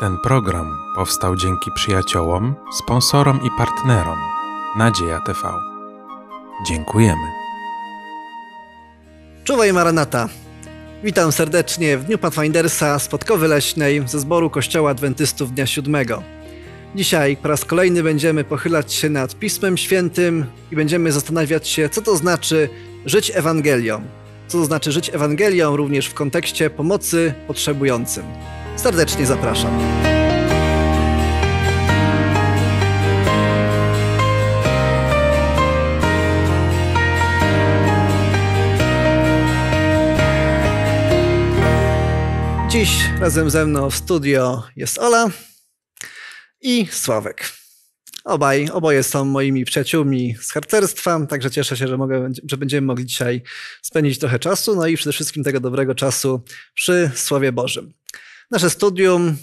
Ten program powstał dzięki przyjaciołom, sponsorom i partnerom Nadzieja TV. Dziękujemy. Czuwaj Maranata. Witam serdecznie w Dniu Pathfindersa z Podkowy Leśnej ze zboru Kościoła Adwentystów Dnia Siódmego. Dzisiaj po raz kolejny będziemy pochylać się nad Pismem Świętym i będziemy zastanawiać się, co to znaczy żyć Ewangelią. Co to znaczy żyć Ewangelią również w kontekście pomocy potrzebującym. Serdecznie zapraszam. Dziś razem ze mną w studio jest Ola i Sławek. Obaj, oboje są moimi przyjaciółmi z harcerstwa, także cieszę się, że, mogę, że będziemy mogli dzisiaj spędzić trochę czasu, no i przede wszystkim tego dobrego czasu przy Słowie Bożym. Nasze studium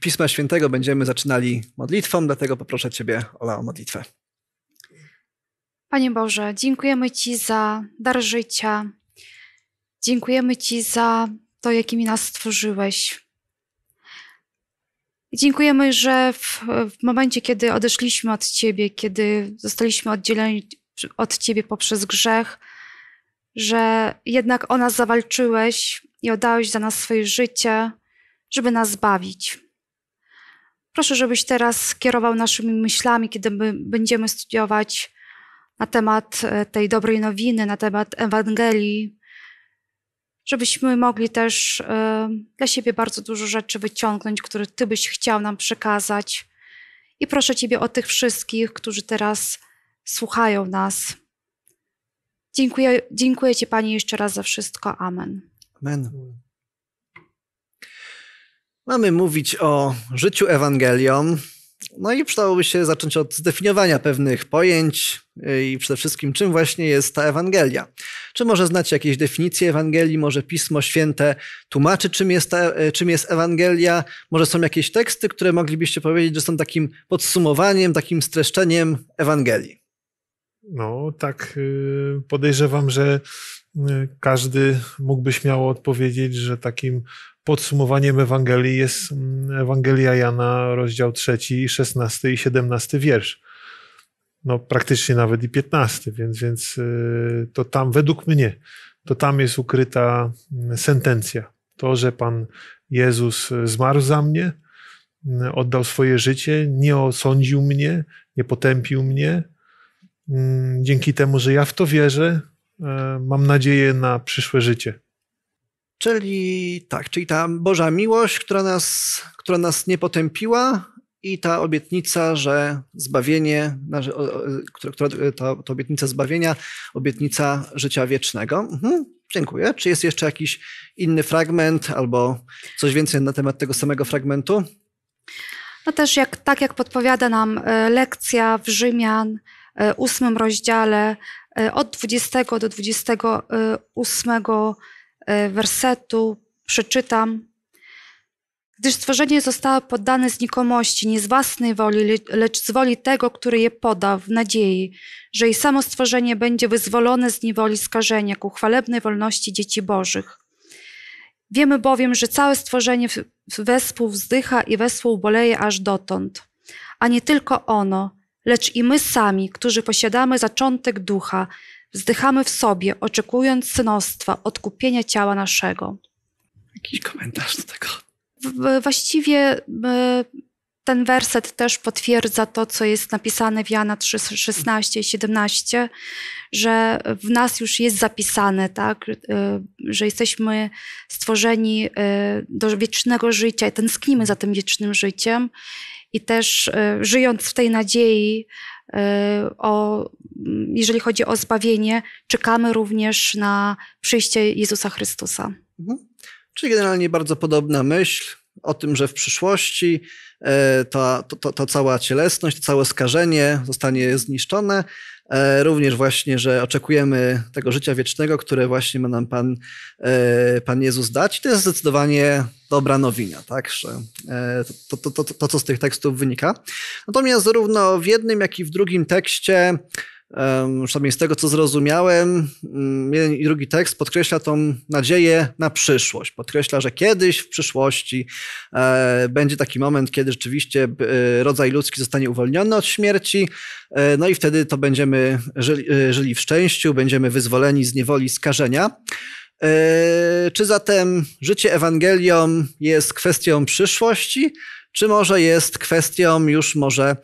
Pisma Świętego będziemy zaczynali modlitwą, dlatego poproszę Ciebie, Ola, o modlitwę. Panie Boże, dziękujemy Ci za dar życia. Dziękujemy Ci za to, jakimi nas stworzyłeś. Dziękujemy, że w, w momencie, kiedy odeszliśmy od Ciebie, kiedy zostaliśmy oddzieleni od Ciebie poprzez grzech, że jednak o nas zawalczyłeś i oddałeś za nas swoje życie żeby nas zbawić. Proszę, żebyś teraz kierował naszymi myślami, kiedy my będziemy studiować na temat e, tej dobrej nowiny, na temat Ewangelii, żebyśmy mogli też e, dla siebie bardzo dużo rzeczy wyciągnąć, które Ty byś chciał nam przekazać. I proszę Ciebie o tych wszystkich, którzy teraz słuchają nas. Dziękuję, dziękuję Ci, Panie, jeszcze raz za wszystko. Amen. Amen. Mamy mówić o życiu Ewangelią. No i przydałoby się zacząć od zdefiniowania pewnych pojęć yy, i przede wszystkim, czym właśnie jest ta Ewangelia. Czy może znacie jakieś definicje Ewangelii? Może Pismo Święte tłumaczy, czym jest, ta, e, czym jest Ewangelia? Może są jakieś teksty, które moglibyście powiedzieć, że są takim podsumowaniem, takim streszczeniem Ewangelii? No, tak y, podejrzewam, że każdy mógłby śmiało odpowiedzieć, że takim podsumowaniem Ewangelii jest mm, Ewangelia Jana, rozdział 3, 16 i 17 wiersz. No, praktycznie nawet i 15, więc, więc y, to tam, według mnie, to tam jest ukryta mm, sentencja. To, że Pan Jezus zmarł za mnie, mm, oddał swoje życie, nie osądził mnie, nie potępił mnie. Dzięki temu, że ja w to wierzę, E, mam nadzieję, na przyszłe życie. Czyli tak, czyli ta Boża miłość, która nas, która nas nie potępiła, i ta obietnica, że zbawienie, która, e, ta, ta obietnica zbawienia, obietnica życia wiecznego. Mhm, dziękuję. Czy jest jeszcze jakiś inny fragment albo coś więcej na temat tego samego fragmentu? No też jak, tak jak podpowiada nam e, lekcja w Rzymian, ósmym rozdziale, E, od 20 do 28 e, wersetu przeczytam. Gdyż stworzenie zostało poddane znikomości, nie z własnej woli, lecz z woli tego, który je poda, w nadziei, że i samo stworzenie będzie wyzwolone z niewoli skażenia ku chwalebnej wolności dzieci bożych. Wiemy bowiem, że całe stworzenie wespół wzdycha i wespół boleje aż dotąd, a nie tylko ono – lecz i my sami, którzy posiadamy zaczątek ducha, wzdychamy w sobie, oczekując synostwa, odkupienia ciała naszego. Jakiś komentarz do tego? W, właściwie e, ten werset też potwierdza to, co jest napisane w Jana 3, 16 i 17, że w nas już jest zapisane, tak, e, że jesteśmy stworzeni e, do wiecznego życia i tęsknimy za tym wiecznym życiem i też e, żyjąc w tej nadziei, e, o, jeżeli chodzi o zbawienie, czekamy również na przyjście Jezusa Chrystusa. Mhm. Czyli generalnie bardzo podobna myśl, o tym, że w przyszłości e, ta, to, to cała cielesność, to całe skażenie zostanie zniszczone. E, również właśnie, że oczekujemy tego życia wiecznego, które właśnie ma nam Pan, e, Pan Jezus dać. I to jest zdecydowanie dobra nowina, także to, to, to, to, co z tych tekstów wynika. Natomiast zarówno w jednym, jak i w drugim tekście przynajmniej z tego co zrozumiałem, mm, jeden i drugi tekst podkreśla tą nadzieję na przyszłość. Podkreśla, że kiedyś w przyszłości e, będzie taki moment, kiedy rzeczywiście e, rodzaj ludzki zostanie uwolniony od śmierci, e, no i wtedy to będziemy żyli, żyli w szczęściu, będziemy wyzwoleni z niewoli skażenia. E, czy zatem życie Ewangelią jest kwestią przyszłości? czy może jest kwestią już może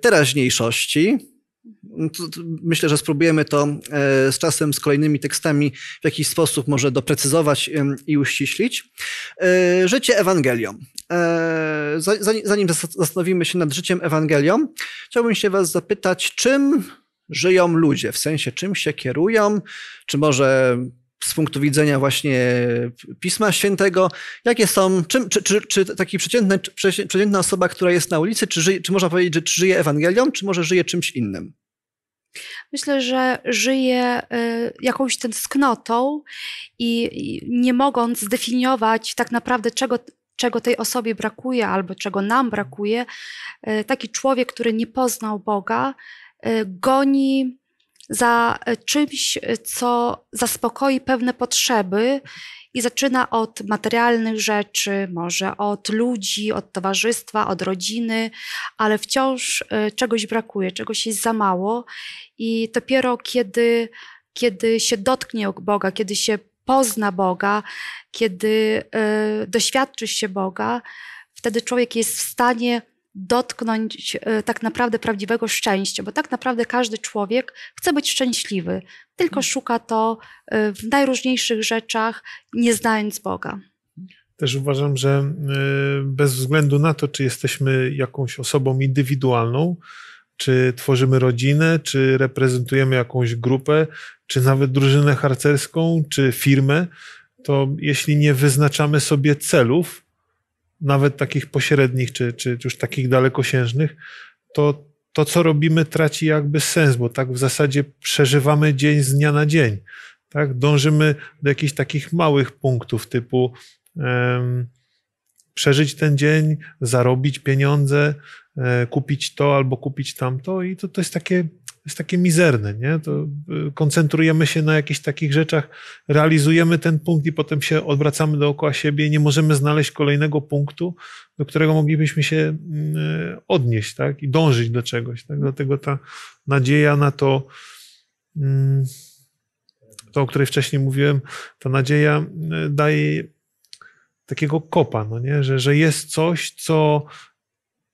teraźniejszości. No myślę, że spróbujemy to e, z czasem, z kolejnymi tekstami w jakiś sposób może doprecyzować i uściślić. E, życie Ewangelią. E, zanim zastanowimy się nad życiem Ewangelią, chciałbym się Was zapytać, czym żyją ludzie, w sensie czym się kierują, czy może z punktu widzenia właśnie Pisma Świętego, jakie są, czym, czy, czy, czy taki przeciętny, przeciętna osoba, która jest na ulicy, czy, żyje, czy można powiedzieć, że czy żyje Ewangelią, czy może żyje czymś innym? Myślę, że żyje y, jakąś tęsknotą i nie mogąc zdefiniować tak naprawdę, czego, czego tej osobie brakuje albo czego nam brakuje, y, taki człowiek, który nie poznał Boga, y, goni za e, czymś, e, co zaspokoi pewne potrzeby i zaczyna od materialnych rzeczy, może od ludzi, od towarzystwa, od rodziny, ale wciąż e, czegoś brakuje, czegoś jest za mało i dopiero kiedy, kiedy się dotknie Boga, kiedy się pozna Boga, kiedy y, doświadczy się Boga, wtedy człowiek jest w stanie dotknąć e, tak naprawdę prawdziwego szczęścia, bo tak naprawdę każdy człowiek chce być szczęśliwy, tylko mhm. szuka to e, w najróżniejszych rzeczach, nie znając Boga. Też uważam, że e, bez względu na to, czy jesteśmy jakąś osobą indywidualną, czy tworzymy rodzinę, czy reprezentujemy jakąś grupę, czy nawet drużynę harcerską, czy firmę, to jeśli nie wyznaczamy sobie celów, nawet takich pośrednich, czy, czy już takich dalekosiężnych, to to, co robimy, traci jakby sens, bo tak w zasadzie przeżywamy dzień z dnia na dzień. Tak? Dążymy do jakichś takich małych punktów typu um, przeżyć ten dzień, zarobić pieniądze, e, kupić to albo kupić tamto i to, to jest takie jest takie mizerne, nie? To y, koncentrujemy się na jakichś takich rzeczach, realizujemy ten punkt i potem się odwracamy dookoła siebie nie możemy znaleźć kolejnego punktu, do którego moglibyśmy się mm, y, odnieść, tak? I dążyć do czegoś, tak? Dlatego ta nadzieja na to, mm, to, o której wcześniej mówiłem, ta nadzieja y, daje takiego kopa, no nie? Że, że jest coś, co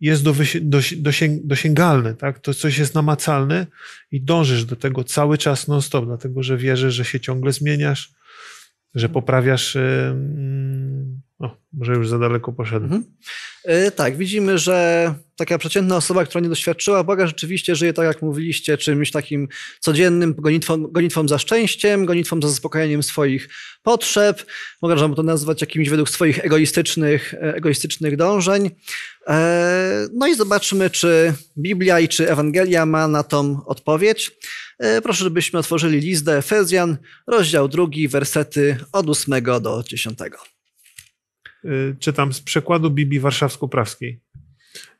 jest do, do, dosięg, dosięgalne, tak? To coś jest namacalne i dążysz do tego cały czas non-stop, dlatego że wierzysz, że się ciągle zmieniasz, że poprawiasz. Yy, o, może już za daleko poszedłem. Mhm. E, tak, widzimy, że taka przeciętna osoba, która nie doświadczyła Boga, rzeczywiście żyje tak, jak mówiliście, czymś takim codziennym, gonitwą, gonitwą za szczęściem, gonitwą za zaspokojeniem swoich potrzeb. Można to nazwać jakimś według swoich egoistycznych, e, egoistycznych dążeń. E, no i zobaczmy, czy Biblia i czy Ewangelia ma na tą odpowiedź. Proszę, żebyśmy otworzyli list do Efezjan, rozdział drugi, wersety od ósmego do dziesiątego. Y, czytam z przekładu Biblii warszawsko prawskiej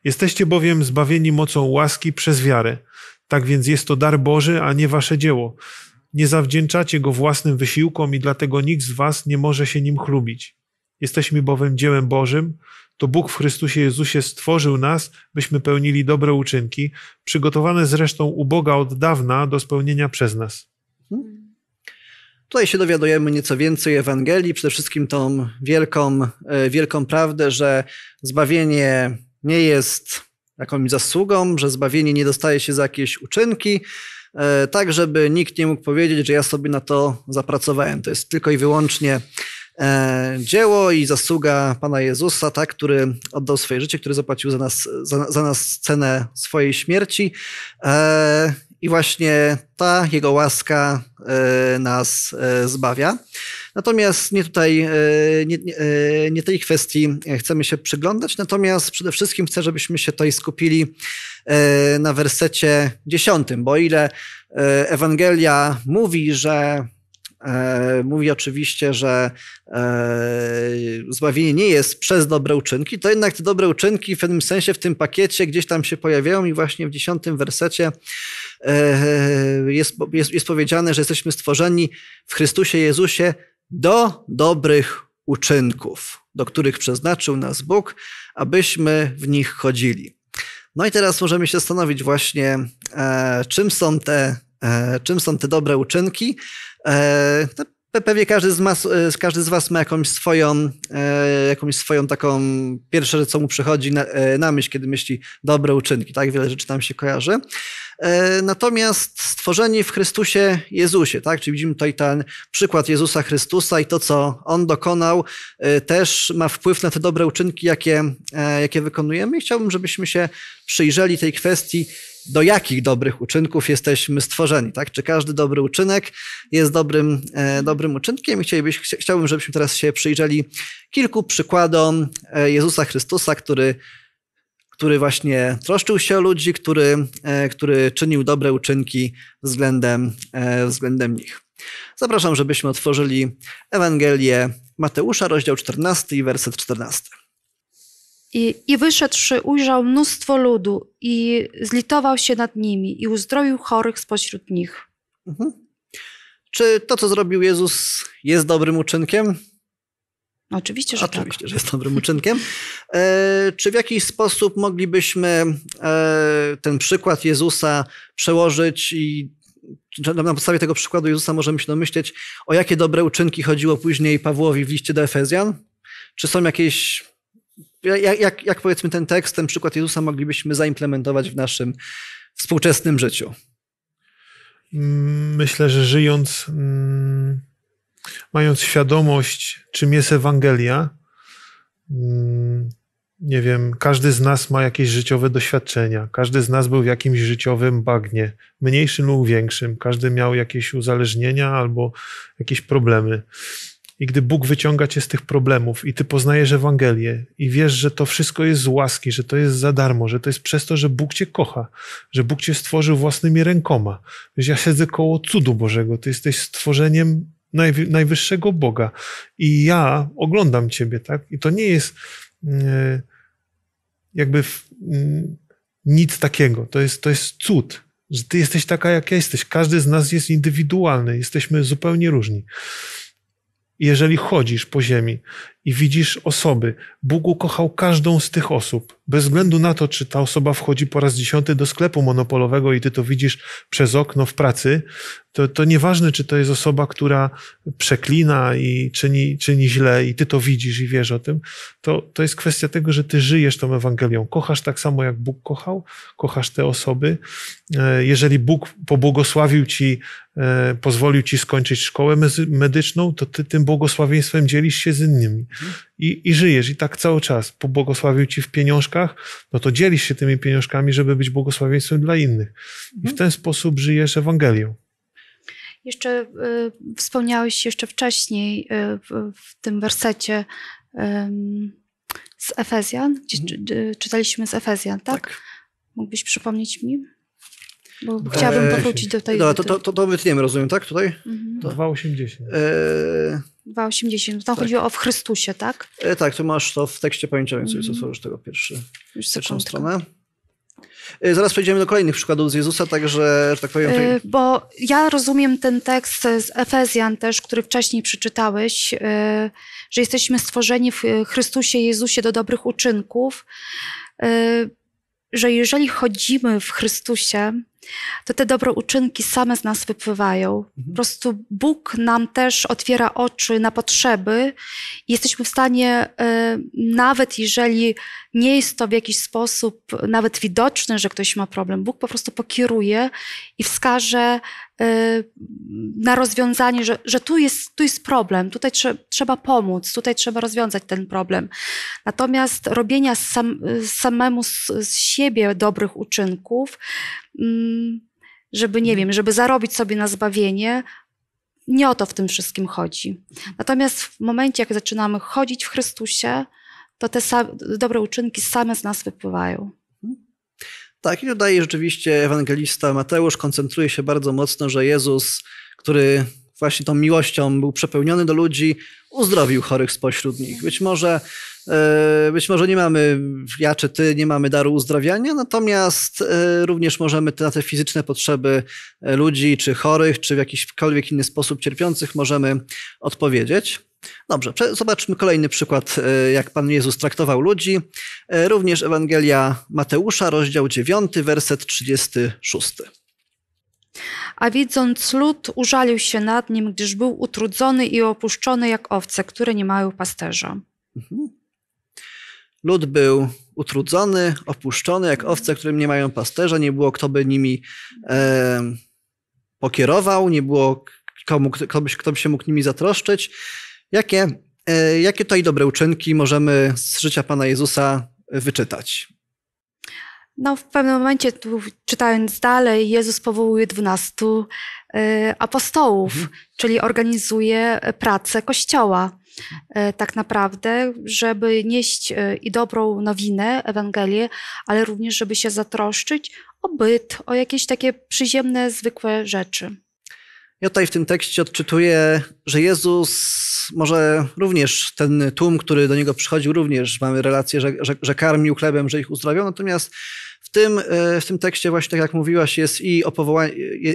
Jesteście bowiem zbawieni mocą łaski przez wiarę. Tak więc jest to dar Boży, a nie wasze dzieło. Nie zawdzięczacie go własnym wysiłkom i dlatego nikt z was nie może się nim chlubić. Jesteśmy bowiem dziełem Bożym, to Bóg w Chrystusie Jezusie stworzył nas, byśmy pełnili dobre uczynki, przygotowane zresztą u Boga od dawna do spełnienia przez nas. Hmm. Tutaj się dowiadujemy nieco więcej Ewangelii, przede wszystkim tą wielką, e, wielką prawdę, że zbawienie nie jest jakąś zasługą, że zbawienie nie dostaje się za jakieś uczynki, e, tak żeby nikt nie mógł powiedzieć, że ja sobie na to zapracowałem. To jest tylko i wyłącznie e, dzieło i zasługa Pana Jezusa, tak, który oddał swoje życie, który zapłacił za nas, za, za nas cenę swojej śmierci. I właśnie ta Jego łaska e, nas e, zbawia. Natomiast nie tutaj, e, nie, nie, tej kwestii chcemy się przyglądać, natomiast przede wszystkim chcę, żebyśmy się tutaj skupili na wersecie dziesiątym, bo o ile Ewangelia mówi, że mówi oczywiście, że zbawienie nie jest przez dobre uczynki, to jednak te dobre uczynki w pewnym sensie w tym pakiecie gdzieś tam się pojawiają i właśnie w dziesiątym wersecie E, jest, jest, jest powiedziane, że jesteśmy stworzeni w Chrystusie Jezusie do dobrych uczynków, do których przeznaczył nas Bóg, abyśmy w nich chodzili. No i teraz możemy się zastanowić właśnie, e, czym, są te, e, czym są te dobre uczynki. E, Pewnie każdy z, mas, e, każdy z was ma jakąś swoją, e, jakąś swoją taką pierwsze, co mu przychodzi na, e, na myśl, kiedy myśli dobre uczynki. Tak, wiele rzeczy tam się kojarzy. Natomiast stworzenie w Chrystusie Jezusie, tak? Czyli widzimy tutaj ten przykład Jezusa Chrystusa i to, co On dokonał, też ma wpływ na te dobre uczynki, jakie, jakie wykonujemy. I chciałbym, żebyśmy się przyjrzeli tej kwestii, do jakich dobrych uczynków jesteśmy stworzeni, tak? Czy każdy dobry uczynek jest dobrym, e, dobrym uczynkiem? Chcielibyś, chciałbym, żebyśmy teraz się przyjrzeli kilku przykładom e, Jezusa Chrystusa, który który właśnie troszczył się o ludzi, który, e, który czynił dobre uczynki względem, e, względem nich. Zapraszam, żebyśmy otworzyli Ewangelię Mateusza, rozdział 14 i werset 14. I, I wyszedłszy, ujrzał mnóstwo ludu i zlitował się nad nimi i uzdrowił chorych spośród nich. Mhm. Czy to, co zrobił Jezus, jest dobrym uczynkiem? No, oczywiście, że tak. Oczywiście, tak. że jest dobrym uczynkiem. E, czy w jakiś sposób moglibyśmy e, ten przykład Jezusa przełożyć i na podstawie tego przykładu Jezusa możemy się domyśleć, o jakie dobre uczynki chodziło później Pawłowi w liście do Efezjan? Czy są jakieś jak, jak, jak powiedzmy ten tekst, ten przykład Jezusa moglibyśmy zaimplementować w naszym współczesnym życiu? Myślę, że żyjąc, mm, mając świadomość, czym jest Ewangelia, mm, nie wiem, każdy z nas ma jakieś życiowe doświadczenia, każdy z nas był w jakimś życiowym bagnie, mniejszym lub większym, każdy miał jakieś uzależnienia albo jakieś problemy. I gdy Bóg wyciąga cię z tych problemów i ty poznajesz Ewangelię i wiesz, że to wszystko jest z łaski, że to jest za darmo, że to jest przez to, że Bóg cię kocha, że Bóg cię stworzył własnymi rękoma. że ja siedzę koło cudu Bożego, ty jesteś stworzeniem najwyższego Boga i ja oglądam ciebie, tak? I to nie jest e, jakby mm, nic takiego, to jest, to jest cud, że ty jesteś taka, jak ja jesteś. Każdy z nas jest indywidualny, jesteśmy zupełnie różni jeżeli chodzisz po ziemi i widzisz osoby. Bóg ukochał każdą z tych osób, bez względu na to, czy ta osoba wchodzi po raz dziesiąty do sklepu monopolowego i ty to widzisz przez okno w pracy, to, to nieważne, czy to jest osoba, która przeklina i czyni, czyni źle i ty to widzisz i wiesz o tym, to, to jest kwestia tego, że ty żyjesz tą Ewangelią. Kochasz tak samo, jak Bóg kochał, kochasz te osoby. E, jeżeli Bóg pobłogosławił ci, e, pozwolił ci skończyć szkołę medyczną, to ty tym błogosławieństwem dzielisz się z innymi i, i żyjesz i tak cały czas pobłogosławił ci w pieniążkach, no to dzielisz się tymi pieniążkami, żeby być błogosławieństwem dla innych. I w mhm. ten sposób żyjesz Ewangelią. Jeszcze y, wspomniałeś jeszcze wcześniej y, w, w, tym wersecie y, z Efezjan, gdzie mhm. y, czytaliśmy z Efezjan, tak? tak? Mógłbyś przypomnieć mi? Bo tak. chciałabym powrócić do tej... No, to, to, to, to wytniemy, rozumiem, tak? Tutaj? Mhm. 2,80. E... 2,80. Tam tak. chodziło o w Chrystusie, tak? E, tak, tu masz to w tekście pojęciowym, co jest mm. otworzysz tego pierwszy, Już pierwszą stronę. E, zaraz przejdziemy do kolejnych przykładów z Jezusa, także, że tak powiem. E, bo ja rozumiem ten tekst z Efezjan też, który wcześniej przeczytałeś, e, że jesteśmy stworzeni w Chrystusie Jezusie do dobrych uczynków, że jeżeli chodzimy w Chrystusie, to te dobre uczynki same z nas wypływają. Mhm. Po prostu Bóg nam też otwiera oczy na potrzeby i jesteśmy w stanie, e, nawet jeżeli nie jest to w jakiś sposób nawet widoczne, że ktoś ma problem, Bóg po prostu pokieruje i wskaże e, na rozwiązanie, że, że tu, jest, tu jest problem, tutaj trze, trzeba pomóc, tutaj trzeba rozwiązać ten problem. Natomiast robienia sam, samemu z, z siebie dobrych uczynków, Mm, żeby, nie mhm. wiem, żeby zarobić sobie na zbawienie, nie o to w tym wszystkim chodzi. Natomiast w momencie, jak zaczynamy chodzić w Chrystusie, to te dobre uczynki same z nas wypływają. Mhm. Tak, i tutaj rzeczywiście ewangelista Mateusz koncentruje się bardzo mocno, że Jezus, który właśnie tą miłością był przepełniony do ludzi, uzdrowił chorych spośród nich. Być może E, być może nie mamy, ja czy ty, nie mamy daru uzdrawiania, natomiast e, również możemy na te fizyczne potrzeby e, ludzi, czy chorych, czy w jakikolwiek inny sposób cierpiących, możemy odpowiedzieć. Dobrze, zobaczmy kolejny przykład, jak Pan Jezus traktował ludzi. Również Ewangelia Mateusza, rozdział 9, werset 36. A widząc lud, użalił się nad nim, gdyż był utrudzony i opuszczony jak owce, które nie mają pasterza. Mhm. Lud był utrudzony, opuszczony, jak owce, którym nie mają pasterza, nie było kto by nimi e, pokierował, nie było komu, kto, by, kto by się mógł nimi zatroszczyć. Jakie, e, jakie tutaj dobre uczynki możemy z życia Pana Jezusa wyczytać? No, w pewnym momencie, czytając dalej, Jezus powołuje dwunastu e, apostołów, mhm. czyli organizuje e, pracę Kościoła. E, tak naprawdę, żeby nieść e, i dobrą nowinę, Ewangelię, ale również, żeby się zatroszczyć o byt, o jakieś takie przyziemne, zwykłe rzeczy. Ja tutaj w tym tekście odczytuję, że Jezus może również ten tłum, który do niego przychodził, również mamy relację, że, że, że karmił chlebem, że ich uzdrowił, natomiast w tym, e, w tym tekście właśnie, tak jak mówiłaś, jest i o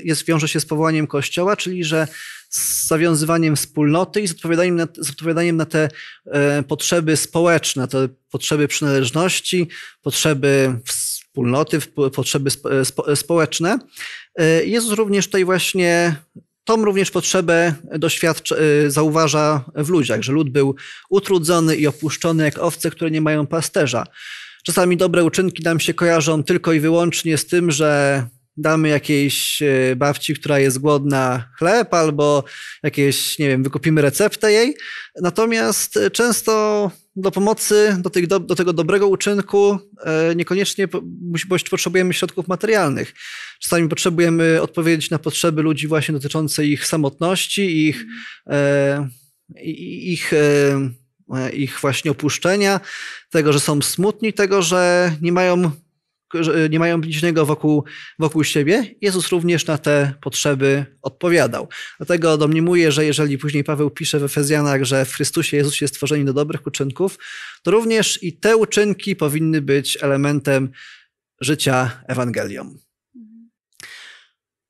jest, wiąże się z powołaniem Kościoła, czyli że z zawiązywaniem wspólnoty i z odpowiadaniem na, z odpowiadaniem na te e, potrzeby społeczne, te potrzeby przynależności, potrzeby wspólnoty, potrzeby spo, e, e, społeczne. E, Jezus również tutaj właśnie tą również potrzebę doświadcza, zauważa w ludziach, że lud był utrudzony i opuszczony jak owce, które nie mają pasterza. Czasami dobre uczynki nam się kojarzą tylko i wyłącznie z tym, że damy jakiejś e, babci, która jest głodna chleb, albo jakieś, nie wiem, wykupimy receptę jej. Natomiast e, często do pomocy, do, tych, do, do tego dobrego uczynku e, niekoniecznie potrzebujemy środków materialnych. Czasami potrzebujemy odpowiedzieć na potrzeby ludzi właśnie dotyczące ich samotności, ich, ich, ich E, ich właśnie opuszczenia, tego, że są smutni, tego, że nie mają, że nie mają bliźniego wokół, wokół siebie, Jezus również na te potrzeby odpowiadał. Dlatego domniemuję, że jeżeli później Paweł pisze w Efezjanach, że w Chrystusie Jezus jest stworzeni do dobrych uczynków, to również i te uczynki powinny być elementem życia Ewangelią.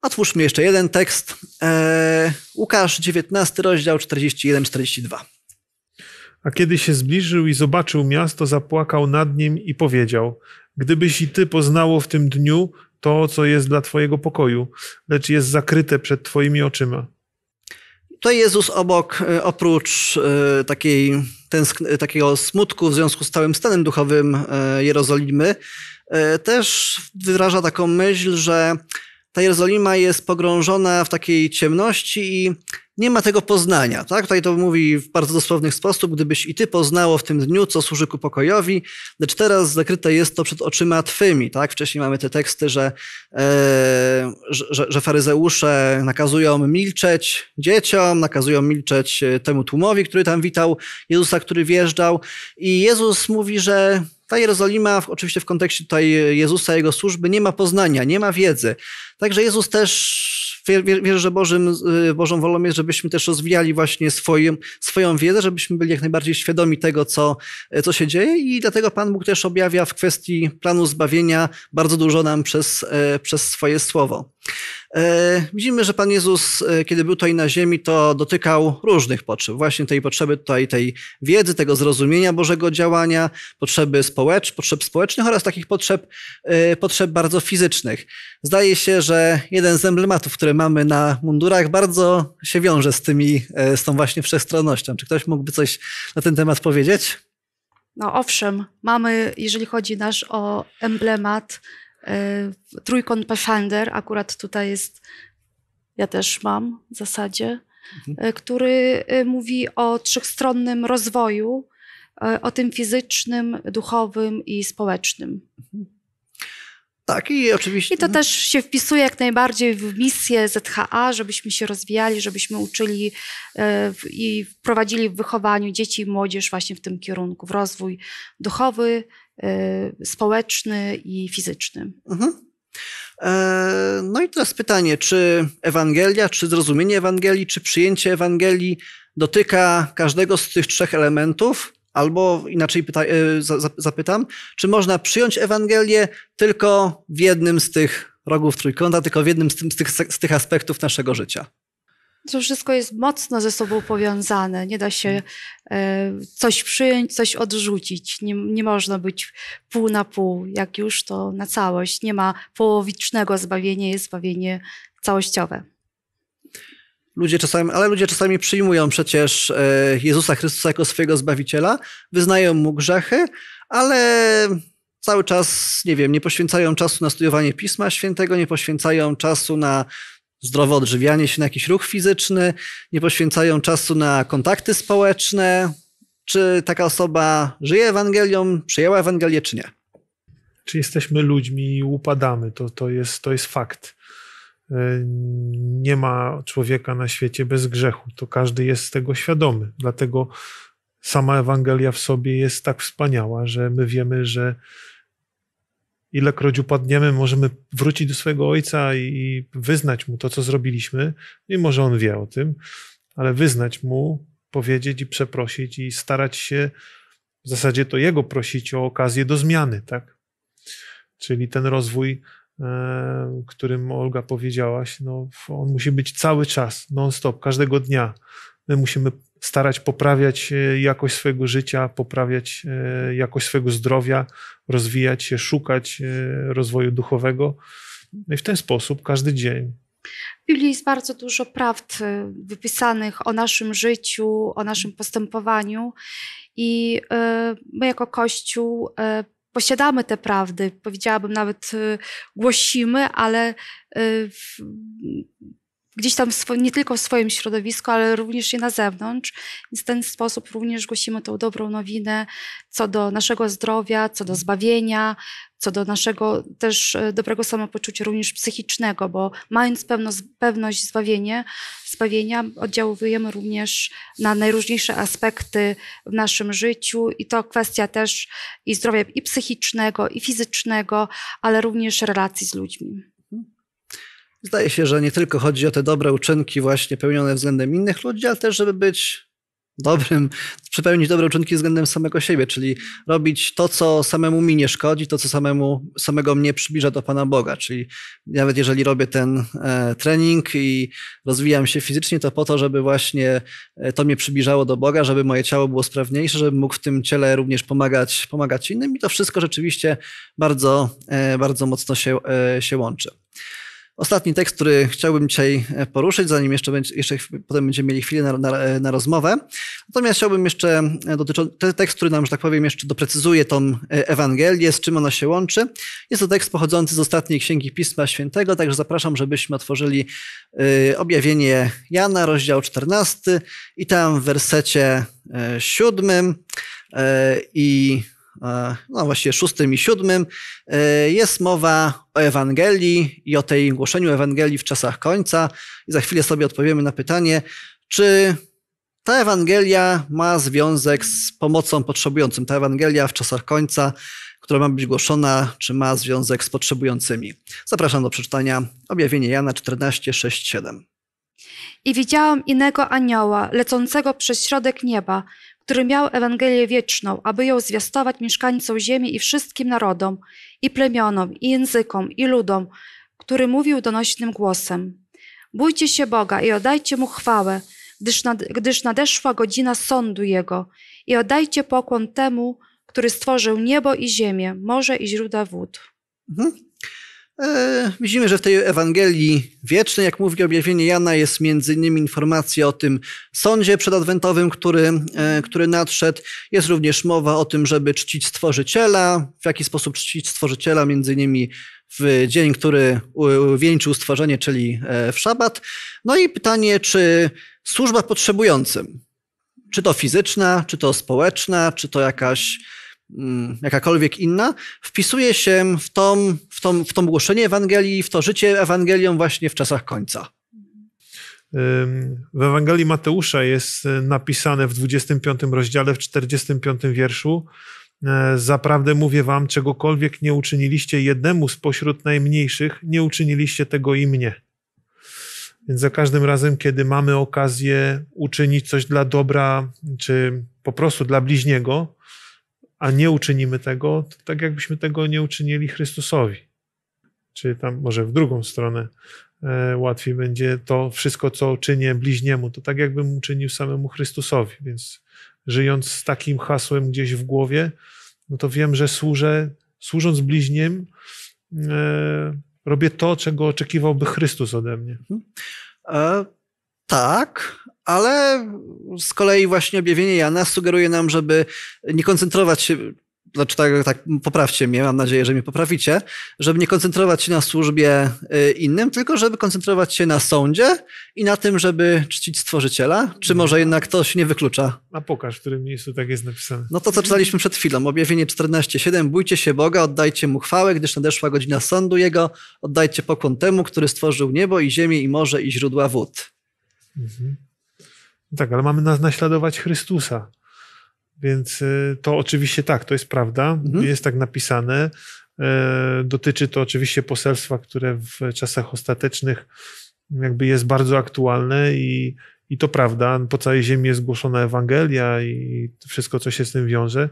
Otwórzmy jeszcze jeden tekst. E, Łukasz 19, rozdział 41-42. A kiedy się zbliżył i zobaczył miasto, zapłakał nad nim i powiedział: Gdybyś i ty poznało w tym dniu to, co jest dla twojego pokoju, lecz jest zakryte przed twoimi oczyma. To Jezus obok, e, oprócz e, takiej, tęsk- e, takiego smutku w związku z całym stanem duchowym Jerozolimy, też wyraża taką myśl, że ta Jerozolima jest pogrążona w takiej ciemności i nie ma tego poznania. Tak? Tutaj to mówi w bardzo dosłowny sposób, gdybyś i ty poznało w tym dniu, co służy ku pokojowi, lecz teraz zakryte jest to przed oczyma twymi. Tak? Wcześniej mamy te teksty, że, e, że, że faryzeusze nakazują milczeć dzieciom, nakazują milczeć e, temu tłumowi, który tam witał Jezusa, który wjeżdżał. I Jezus mówi, że ta Jerozolima, oczywiście w kontekście tutaj e, Jezusa, jego służby, nie ma poznania, nie ma wiedzy. Także Jezus też, wierzę, że Bożym, e, Bożą wolą jest, żebyśmy też rozwijali właśnie swoją, swoją wiedzę, żebyśmy byli jak najbardziej świadomi tego, co, e, co się dzieje i dlatego Pan Bóg też objawia w kwestii planu zbawienia bardzo dużo nam przez, przez swoje słowo. E, widzimy, że Pan Jezus, e, kiedy był tutaj na ziemi, to dotykał różnych potrzeb. Właśnie tej potrzeby tutaj, tej wiedzy, tego zrozumienia Bożego działania, potrzeby społecz, potrzeb społecznych oraz takich potrzeb, e, potrzeb bardzo fizycznych. Zdaje się, że jeden z emblematów, które mamy na mundurach, bardzo się wiąże z tymi, z tą właśnie wszechstronnością. Czy ktoś mógłby coś na ten temat powiedzieć? No owszem, mamy, jeżeli chodzi nasz o emblemat, E, trójkąt Pathfinder, akurat tutaj jest, ja też mam w zasadzie, mhm. E, który e, mówi o trzechstronnym rozwoju, o tym fizycznym, duchowym i społecznym. Mhm. Tak, i oczywiście. I to też się wpisuje jak najbardziej w misję ZHA, żebyśmy się rozwijali, żebyśmy uczyli i prowadzili w wychowaniu dzieci i młodzież właśnie w tym kierunku, w rozwój duchowy, Y, społeczny i fizyczny. Mhm. E, no i teraz pytanie, czy Ewangelia, czy zrozumienie Ewangelii, czy przyjęcie Ewangelii dotyka każdego z tych trzech elementów? Albo inaczej pyta, e, zapytam, czy można przyjąć Ewangelię tylko w jednym z tych rogów trójkąta, tylko w jednym z, tych, z tych aspektów naszego życia? To wszystko jest mocno ze sobą powiązane. Nie da się e, coś przyjąć, coś odrzucić. Nie, nie można być pół na pół, jak już to na całość. Nie ma połowicznego zbawienia, jest zbawienie całościowe. Ludzie czasami, ale ludzie czasami przyjmują przecież e, Jezusa Chrystusa jako swojego Zbawiciela, wyznają Mu grzechy, ale cały czas, nie wiem, nie poświęcają czasu na studiowanie Pisma Świętego, nie poświęcają czasu na zdrowe odżywianie się na jakiś ruch fizyczny, nie poświęcają czasu na kontakty społeczne. Czy taka osoba żyje Ewangelią, przyjęła Ewangelię, czy nie? Czy jesteśmy ludźmi i upadamy, to, to, jest, to jest fakt. E, nie ma człowieka na świecie bez grzechu, to każdy jest z tego świadomy. Dlatego sama Ewangelia w sobie jest tak wspaniała, że my wiemy, że ilekroć upadniemy, możemy wrócić do swojego ojca i wyznać mu to, co zrobiliśmy, mimo no że on wie o tym, ale wyznać mu, powiedzieć i przeprosić i starać się w zasadzie to jego prosić o okazję do zmiany, tak? Czyli ten rozwój, e, którym Olga powiedziałaś, no, on musi być cały czas, non-stop, każdego dnia. My musimy starać poprawiać e, jakość swojego życia, poprawiać e, jakość swojego zdrowia, rozwijać się, szukać e, rozwoju duchowego. No I w ten sposób każdy dzień. W Biblii jest bardzo dużo prawd wypisanych o naszym życiu, o naszym postępowaniu, i my jako Kościół posiadamy te prawdy. Powiedziałabym nawet głosimy, ale gdzieś tam nie tylko w swoim środowisku, ale również i na zewnątrz. Więc w ten sposób również głosimy tą dobrą nowinę co do naszego zdrowia, co do zbawienia, co do naszego też e, dobrego samopoczucia, również psychicznego, bo mając pewno, pewność zbawienie, zbawienia, oddziałujemy również na najróżniejsze aspekty w naszym życiu i to kwestia też i zdrowia i psychicznego, i fizycznego, ale również relacji z ludźmi. Zdaje się, że nie tylko chodzi o te dobre uczynki właśnie pełnione względem innych ludzi, ale też, żeby być dobrym, przepełnić dobre uczynki względem samego siebie, czyli robić to, co samemu mi nie szkodzi, to, co samemu, samego mnie przybliża do Pana Boga. Czyli nawet jeżeli robię ten e, trening i rozwijam się fizycznie, to po to, żeby właśnie e, to mnie przybliżało do Boga, żeby moje ciało było sprawniejsze, żebym mógł w tym ciele również pomagać, pomagać innym i to wszystko rzeczywiście bardzo, e, bardzo mocno się, się łączy. Ostatni tekst, który chciałbym dzisiaj e, poruszyć, zanim jeszcze, będzie, jeszcze potem będziemy mieli chwilę na, na, e, na rozmowę. Natomiast chciałbym jeszcze e, dotyczący, ten tekst, który nam, że tak powiem, jeszcze doprecyzuje tą Ewangelię, z czym ona się łączy. Jest to tekst pochodzący z ostatniej Księgi Pisma Świętego, także zapraszam, żebyśmy otworzyli objawienie Jana, rozdział 14 i tam w wersecie siódmym i E, no właściwie szóstym i siódmym, e, jest mowa o Ewangelii i o tej głoszeniu Ewangelii w czasach końca. I za chwilę sobie odpowiemy na pytanie, czy ta Ewangelia ma związek z pomocą potrzebującym. Ta Ewangelia w czasach końca, która ma być głoszona, czy ma związek z potrzebującymi. Zapraszam do przeczytania objawienie Jana 14, 6, 7. I widziałam innego anioła, lecącego przez środek nieba, który miał Ewangelię wieczną, aby ją zwiastować mieszkańcom ziemi i wszystkim narodom, i plemionom, i językom, i ludom, który mówił donośnym głosem. Bójcie się Boga i oddajcie Mu chwałę, gdyż, nad, gdyż nadeszła godzina sądu Jego i oddajcie pokłon temu, który stworzył niebo i ziemię, morze i źródła wód. Mhm. E, widzimy, że w tej Ewangelii wiecznej, jak mówi objawienie Jana, jest między innymi informacja o tym sądzie przedadwentowym, który, e, który nadszedł. Jest również mowa o tym, żeby czcić Stworzyciela, w jaki sposób czcić Stworzyciela, między innymi w dzień, który wieńczył stworzenie, czyli e, w szabat. No i pytanie, czy służba potrzebującym, czy to fizyczna, czy to społeczna, czy to jakaś Mm, jakakolwiek inna, wpisuje się w, tą, w, tą, w tą głoszenie Ewangelii, w to życie Ewangelią właśnie w czasach końca. W Ewangelii Mateusza jest y, napisane w 25 rozdziale, w 45 wierszu: e, Zaprawdę mówię wam, czegokolwiek nie uczyniliście jednemu spośród najmniejszych, nie uczyniliście tego i mnie. Więc za każdym razem, kiedy mamy okazję uczynić coś dla dobra, czy po prostu dla bliźniego, a nie uczynimy tego, to tak jakbyśmy tego nie uczynili Chrystusowi. Czy tam może w drugą stronę e, łatwiej będzie to wszystko, co czynię bliźniemu, to tak jakbym uczynił samemu Chrystusowi. Więc żyjąc z takim hasłem gdzieś w głowie, no to wiem, że służę, służąc bliźniem, e, robię to, czego oczekiwałby Chrystus ode mnie. E, tak, ale z kolei właśnie objawienie Jana sugeruje nam, żeby nie koncentrować się, znaczy tak, tak poprawcie mnie, mam nadzieję, że mnie poprawicie, żeby nie koncentrować się na służbie y, innym, tylko żeby koncentrować się na sądzie i na tym, żeby czcić Stworzyciela, czy może mhm. jednak to się nie wyklucza? A pokaż, w którym miejscu tak jest napisane. No to, co czytaliśmy przed chwilą, objawienie 14.7, bójcie się Boga, oddajcie Mu chwałę, gdyż nadeszła godzina sądu Jego, oddajcie pokłon temu, który stworzył niebo i ziemię i morze i źródła wód. Mhm tak, ale mamy nas naśladować Chrystusa. Więc y, to oczywiście tak, to jest prawda, mhm. jest tak napisane. Y, dotyczy to oczywiście poselstwa, które w czasach ostatecznych jakby jest bardzo aktualne i, i to prawda. Po całej ziemi jest głoszona Ewangelia i wszystko, co się z tym wiąże.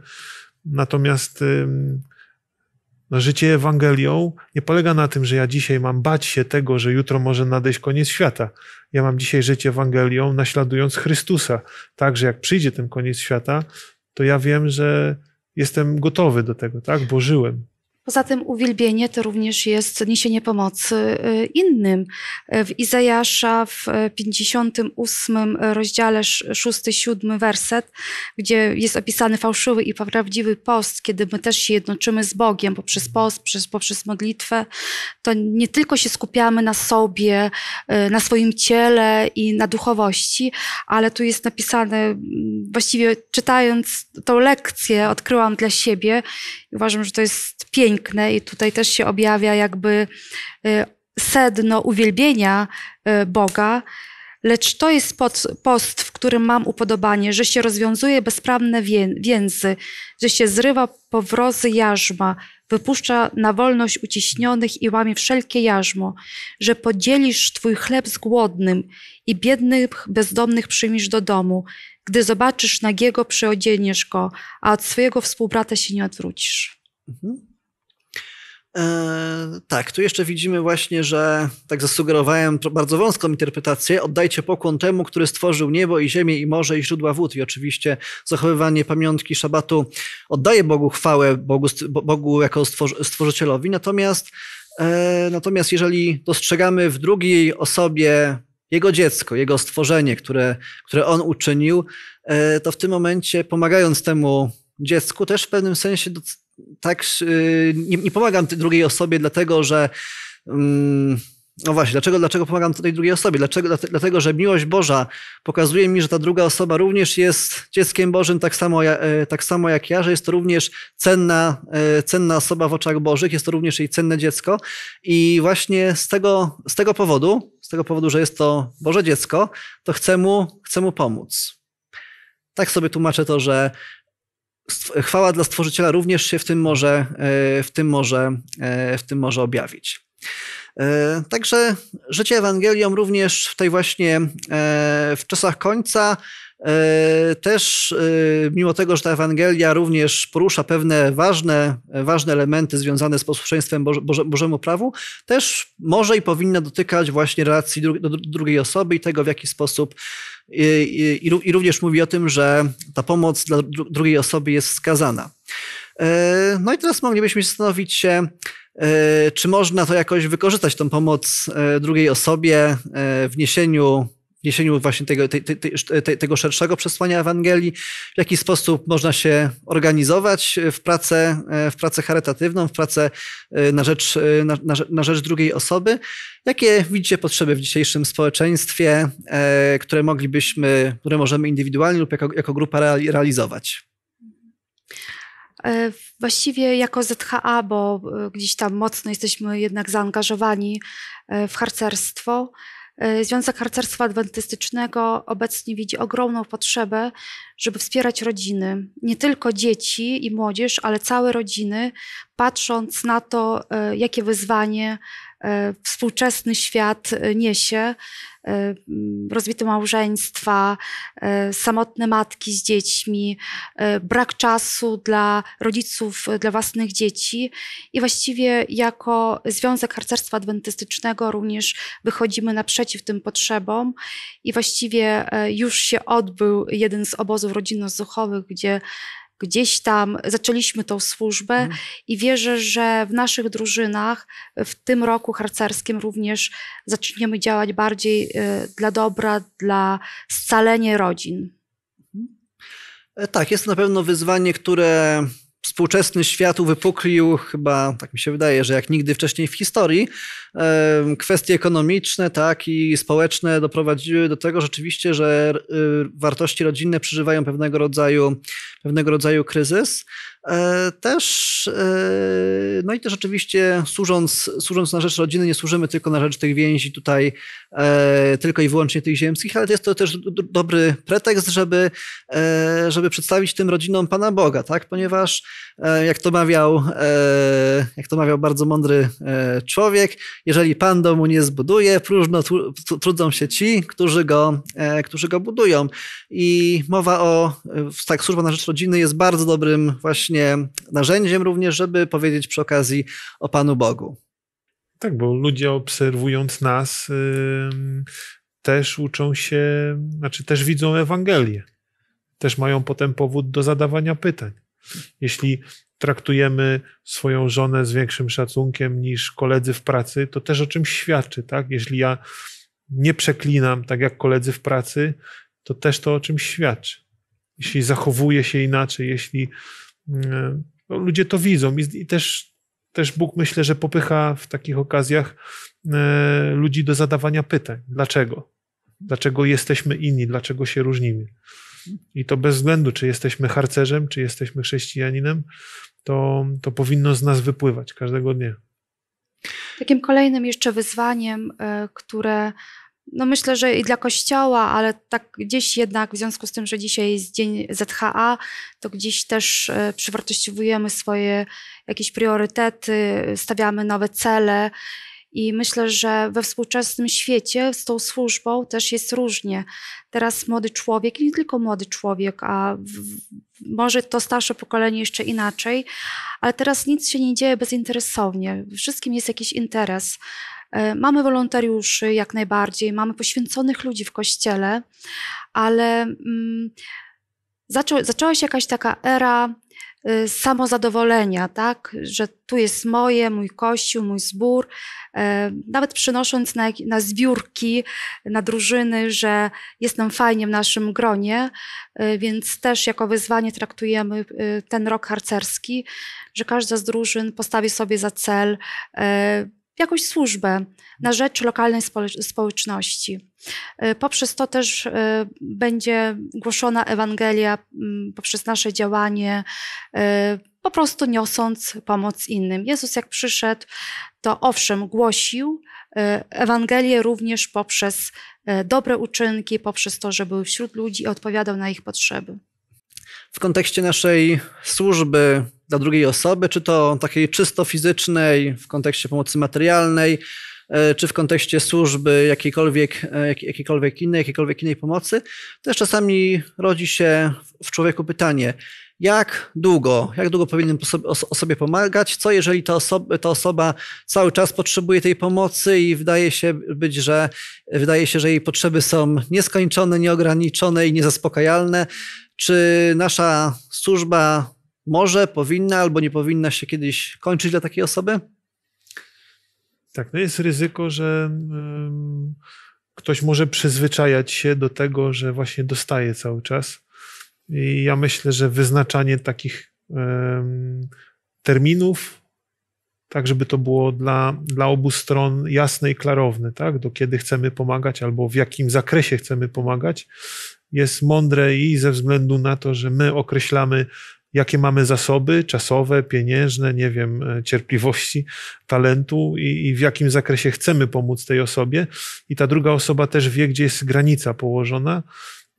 Natomiast no, życie Ewangelią nie polega na tym, że ja dzisiaj mam bać się tego, że jutro może nadejść koniec świata. Ja mam dzisiaj żyć Ewangelią, naśladując Chrystusa. Tak, że jak przyjdzie ten koniec świata, to ja wiem, że jestem gotowy do tego, tak? Bo żyłem. Poza tym uwielbienie to również jest niesienie pomocy y, innym. Y, w Izajasza w 58 y, rozdziale 6-7 werset, gdzie jest opisany fałszywy i prawdziwy post, kiedy my też się jednoczymy z Bogiem poprzez post, poprzez, poprzez modlitwę, to nie tylko się skupiamy na sobie, na swoim ciele i na duchowości, ale tu jest napisane, właściwie czytając tą lekcję, odkryłam dla siebie, uważam, że to jest piękne i tutaj też się objawia jakby y, sedno uwielbienia y, Boga. Lecz to jest pod, post, w którym mam upodobanie, że się rozwiązuje bezprawne więzy, że się zrywa powrozy jarzma, wypuszcza na wolność uciśnionych i łamie wszelkie jarzmo, że podzielisz Twój chleb z głodnym i biednych, bezdomnych przyjmiesz do domu. Gdy zobaczysz nagiego, przyodzieniesz go, a od swojego współbrata się nie odwrócisz. Mhm. E, tak, tu jeszcze widzimy właśnie, że tak zasugerowałem bardzo wąską interpretację. Oddajcie pokłon temu, który stworzył niebo i ziemię i morze i źródła wód. I oczywiście zachowywanie pamiątki szabatu oddaje Bogu chwałę, Bogu, Bogu jako stworzycielowi. Natomiast, e, natomiast jeżeli dostrzegamy w drugiej osobie jego dziecko, jego stworzenie, które, które on uczynił, e, to w tym momencie pomagając temu dziecku też w pewnym sensie tak y, nie, nie pomagam drugiej osobie, dlatego że. Mm, no właśnie, dlaczego, dlaczego pomagam tej drugiej osobie? Dlaczego, dlatego, że miłość Boża pokazuje mi, że ta druga osoba również jest dzieckiem Bożym, tak samo, e, tak samo jak ja, że jest to również cenna, e, cenna osoba w oczach Bożych, jest to również jej cenne dziecko. I właśnie z tego, z tego powodu, z tego powodu, że jest to Boże dziecko, to chcę mu, chcę mu pomóc. Tak sobie tłumaczę to, że chwała dla Stworzyciela również się w tym może, e, w tym może, e, w tym może objawić. E, także życie Ewangelią również w tej właśnie w czasach końca też mimo tego, że ta Ewangelia również porusza pewne ważne, ważne elementy związane z posłuszeństwem Boże, Bożemu prawu, też może i powinna dotykać właśnie relacji do drugiej osoby i tego, w jaki sposób i, i, i również mówi o tym, że ta pomoc dla dru drugiej osoby jest wskazana. E, no i teraz moglibyśmy zastanowić się, e, czy można to jakoś wykorzystać, tą pomoc e, drugiej osobie w niesieniu niesieniu właśnie tego, te, te, te, tego szerszego przesłania Ewangelii, w jaki sposób można się organizować w pracę, e, w pracę charytatywną, w pracę e, na rzecz, e, na, na rzecz drugiej osoby. Jakie widzicie potrzeby w dzisiejszym społeczeństwie, które moglibyśmy, które możemy indywidualnie lub jako, jako grupa realizować? Właściwie jako ZHA, bo gdzieś tam mocno jesteśmy jednak zaangażowani w harcerstwo, E, Związek Harcerstwa Adwentystycznego obecnie widzi ogromną potrzebę, żeby wspierać rodziny, nie tylko dzieci i młodzież, ale całe rodziny, patrząc na to, e, jakie wyzwanie E, współczesny świat e, niesie. E, rozbite małżeństwa, samotne matki z dziećmi, brak czasu dla rodziców, dla własnych dzieci. I właściwie jako Związek Harcerstwa Adwentystycznego również wychodzimy naprzeciw tym potrzebom. I właściwie już się odbył jeden z obozów rodzinno-zuchowych, gdzie gdzieś tam zaczęliśmy tą służbę mhm. i wierzę, że w naszych drużynach w tym roku harcerskim również zaczniemy działać bardziej y, dla dobra, dla scalenia rodzin. Mhm. E, tak, jest to na pewno wyzwanie, które współczesny świat uwypuklił chyba, tak mi się wydaje, że jak nigdy wcześniej w historii, kwestie ekonomiczne tak, i społeczne doprowadziły do tego rzeczywiście, że y, wartości rodzinne przeżywają pewnego rodzaju, pewnego rodzaju kryzys. E, też, e, no i też oczywiście służąc, służąc na rzecz rodziny, nie służymy tylko na rzecz tych więzi tutaj, e, tylko i wyłącznie tych ziemskich, ale jest to też dobry pretekst, żeby, żeby przedstawić tym rodzinom Pana Boga, tak? Ponieważ, jak to mawiał, jak to mawiał bardzo mądry człowiek, jeżeli Pan domu nie zbuduje, próżno trudzą się ci, którzy go, którzy go budują. I mowa o, tak, służba na rzecz rodziny jest bardzo dobrym właśnie właśnie narzędziem również, żeby powiedzieć przy okazji o Panu Bogu. Tak, bo ludzie obserwując nas yy, też uczą się, znaczy też widzą Ewangelię. Też mają potem powód do zadawania pytań. Jeśli traktujemy swoją żonę z większym szacunkiem niż koledzy w pracy, to też o czymś świadczy, tak? Jeśli ja nie przeklinam tak jak koledzy w pracy, to też to o czymś świadczy. Jeśli zachowuję się inaczej, jeśli no, ludzie to widzą i, i też, też Bóg myślę, że popycha w takich okazjach e, ludzi do zadawania pytań. Dlaczego? Dlaczego jesteśmy inni? Dlaczego się różnimy? I to bez względu, czy jesteśmy harcerzem, czy jesteśmy chrześcijaninem, to, to powinno z nas wypływać każdego dnia. Takim kolejnym jeszcze wyzwaniem, e, które no myślę, że i dla kościoła, ale tak gdzieś jednak w związku z tym, że dzisiaj jest dzień ZHA, to gdzieś też e, przywartościowujemy swoje jakieś priorytety, stawiamy nowe cele. I myślę, że we współczesnym świecie z tą służbą też jest różnie. Teraz młody człowiek, i nie tylko młody człowiek, a w, może to starsze pokolenie jeszcze inaczej, ale teraz nic się nie dzieje bezinteresownie. Wszystkim jest jakiś interes. E, mamy wolontariuszy jak najbardziej, mamy poświęconych ludzi w kościele, ale mm, zaczą, zaczęła się jakaś taka era y, samozadowolenia, tak? że tu jest moje, mój kościół, mój zbór. Y, nawet przynosząc na, na zbiórki, na drużyny, że jest nam fajnie w naszym gronie, y, więc też jako wyzwanie traktujemy y, ten rok harcerski, że każda z drużyn postawi sobie za cel y, jakąś służbę na rzecz lokalnej społeczności. Y, poprzez to też y, będzie głoszona Ewangelia, mm, poprzez nasze działanie, y, po prostu niosąc pomoc innym. Jezus, jak przyszedł, to owszem, głosił Ewangelię również poprzez dobre uczynki, poprzez to, że był wśród ludzi i odpowiadał na ich potrzeby. W kontekście naszej służby dla drugiej osoby, czy to takiej czysto fizycznej, w kontekście pomocy materialnej, e, czy w kontekście służby jakiejkolwiek, e, jakiejkolwiek innej, jakiejkolwiek innej pomocy, też czasami rodzi się w człowieku pytanie, jak długo, jak długo powinien osobie pomagać, co jeżeli ta osoba, ta osoba cały czas potrzebuje tej pomocy i wydaje się być, że wydaje się, że jej potrzeby są nieskończone, nieograniczone i niezaspokajalne, czy nasza służba może, powinna albo nie powinna się kiedyś kończyć dla takiej osoby? Tak, no jest ryzyko, że ktoś może przyzwyczajać się do tego, że właśnie dostaje cały czas. I ja myślę, że wyznaczanie takich terminów, tak żeby to było dla, dla obu stron jasne i klarowne, tak? do kiedy chcemy pomagać albo w jakim zakresie chcemy pomagać, jest mądre i ze względu na to, że my określamy jakie mamy zasoby czasowe, pieniężne, nie wiem, e, cierpliwości, talentu i, i, w jakim zakresie chcemy pomóc tej osobie. I ta druga osoba też wie, gdzie jest granica położona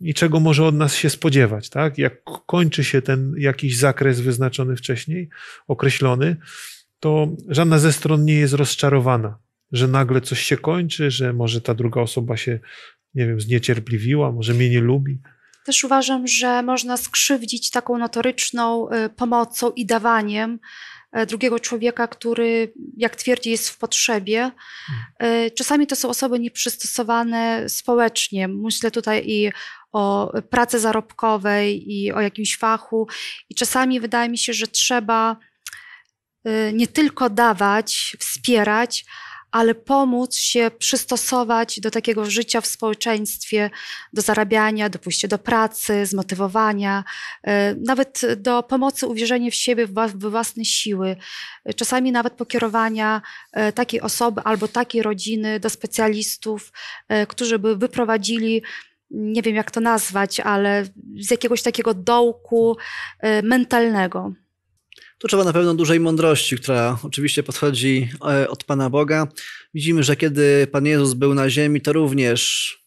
i czego może od nas się spodziewać, tak? Jak kończy się ten jakiś zakres wyznaczony wcześniej, określony, to żadna ze stron nie jest rozczarowana, że nagle coś się kończy, że może ta druga osoba się, nie wiem, zniecierpliwiła, może mnie nie lubi. Też uważam, że można skrzywdzić taką notoryczną y, pomocą i dawaniem y, drugiego człowieka, który, jak twierdzi, jest w potrzebie. Hmm. Y, czasami to są osoby nieprzystosowane społecznie. Myślę tutaj i o pracy zarobkowej, i o jakimś fachu. I czasami wydaje mi się, że trzeba nie tylko dawać, wspierać, ale pomóc się przystosować do takiego życia w społeczeństwie, do zarabiania, do pójścia do pracy, zmotywowania, e, nawet do pomocy uwierzenia w siebie, w własne siły, e, czasami nawet pokierowania e, takiej osoby albo takiej rodziny do specjalistów, którzy by wyprowadzili nie wiem jak to nazwać, ale z jakiegoś takiego dołku mentalnego. Tu trzeba na pewno dużej mądrości, która oczywiście podchodzi e, od Pana Boga. Widzimy, że kiedy Pan Jezus był na ziemi, to również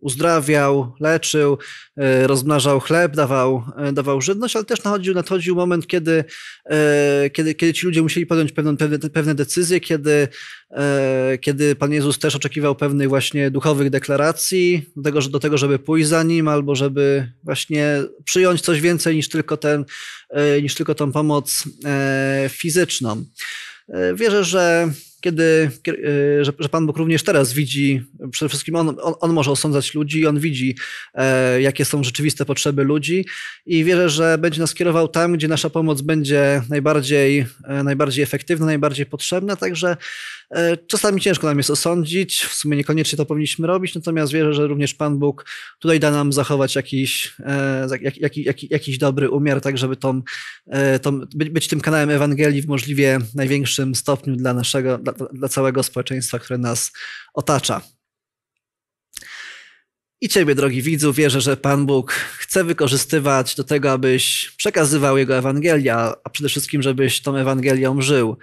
uzdrawiał, leczył, e, rozmnażał chleb, dawał, e, dawał żywność, ale też nadchodził, nadchodził moment, kiedy, e, kiedy, kiedy ci ludzie musieli podjąć pewne, pewne, pewne decyzje, kiedy, kiedy Pan Jezus też oczekiwał pewnych właśnie duchowych deklaracji, do tego, do tego, żeby pójść za Nim, albo żeby właśnie przyjąć coś więcej niż tylko, ten, niż tylko tą pomoc fizyczną. Wierzę, że kiedy, e, że, że Pan Bóg również teraz widzi, przede wszystkim on, on, on, może osądzać ludzi, on widzi, e, jakie są rzeczywiste potrzeby ludzi i wierzę, że będzie nas kierował tam, gdzie nasza pomoc będzie najbardziej, e, najbardziej efektywna, najbardziej potrzebna, także czasami ciężko nam jest osądzić, w sumie niekoniecznie to powinniśmy robić, natomiast wierzę, że również Pan Bóg tutaj da nam zachować jakiś, jak, jak, jak, jakiś dobry umiar, tak żeby tą, tą, być, być tym kanałem Ewangelii w możliwie największym stopniu dla naszego, dla, dla całego społeczeństwa, które nas otacza. I Ciebie, drogi widzu, wierzę, że Pan Bóg chce wykorzystywać do tego, abyś przekazywał Jego Ewangelię, a przede wszystkim, żebyś tą Ewangelią żył.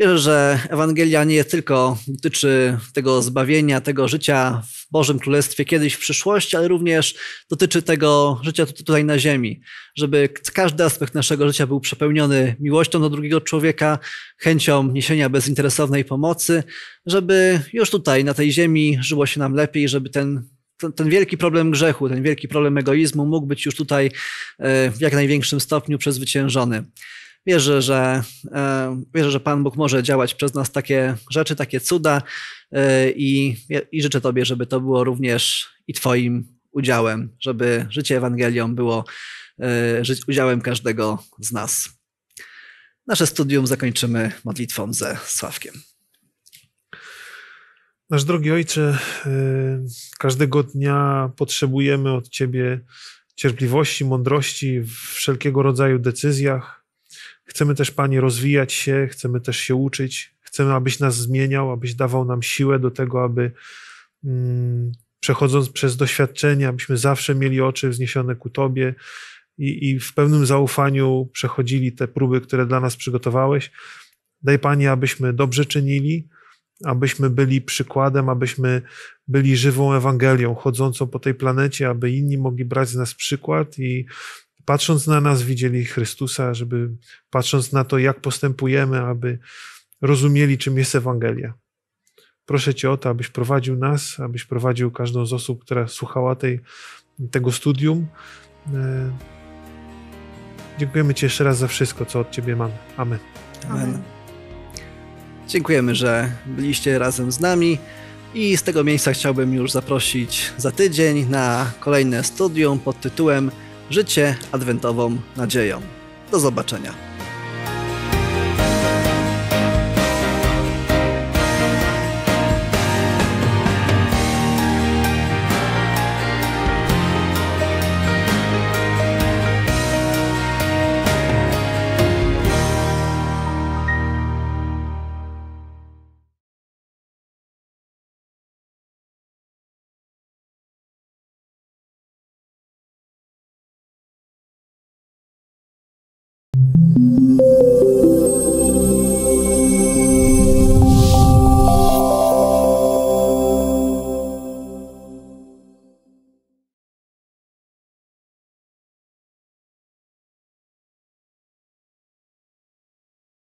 Wierzę, że Ewangelia nie tylko dotyczy tego zbawienia, tego życia w Bożym Królestwie kiedyś w przyszłości, ale również dotyczy tego życia tutaj na ziemi, żeby każdy aspekt naszego życia był przepełniony miłością do drugiego człowieka, chęcią niesienia bezinteresownej pomocy, żeby już tutaj na tej ziemi żyło się nam lepiej, żeby ten ten, ten, wielki problem grzechu, ten wielki problem egoizmu mógł być już tutaj e, w jak największym stopniu przezwyciężony. Wierzę, że, e, wierzę, że Pan Bóg może działać przez nas takie rzeczy, takie cuda e, i, i życzę Tobie, żeby to było również i Twoim udziałem, żeby życie Ewangelią było e, udziałem każdego z nas. Nasze studium zakończymy modlitwą ze Sławkiem. Nasz drogi Ojcze, każdego dnia potrzebujemy od Ciebie cierpliwości, mądrości w wszelkiego rodzaju decyzjach, Chcemy też, Panie, rozwijać się, chcemy też się uczyć, chcemy, abyś nas zmieniał, abyś dawał nam siłę do tego, aby mm, przechodząc przez doświadczenia, abyśmy zawsze mieli oczy wzniesione ku Tobie i, i w pełnym zaufaniu przechodzili te próby, które dla nas przygotowałeś. Daj, Panie, abyśmy dobrze czynili, abyśmy byli przykładem, abyśmy byli żywą Ewangelią chodzącą po tej planecie, aby inni mogli brać z nas przykład i patrząc na nas, widzieli Chrystusa, żeby patrząc na to, jak postępujemy, aby rozumieli, czym jest Ewangelia. Proszę Cię o to, abyś prowadził nas, abyś prowadził każdą z osób, która słuchała tej, tego studium. E, dziękujemy Ci jeszcze raz za wszystko, co od Ciebie mamy. Amen. Amen. Dziękujemy, że byliście razem z nami. I z tego miejsca chciałbym już zaprosić za tydzień na kolejne studium pod tytułem życie adwentową nadzieją. Do zobaczenia.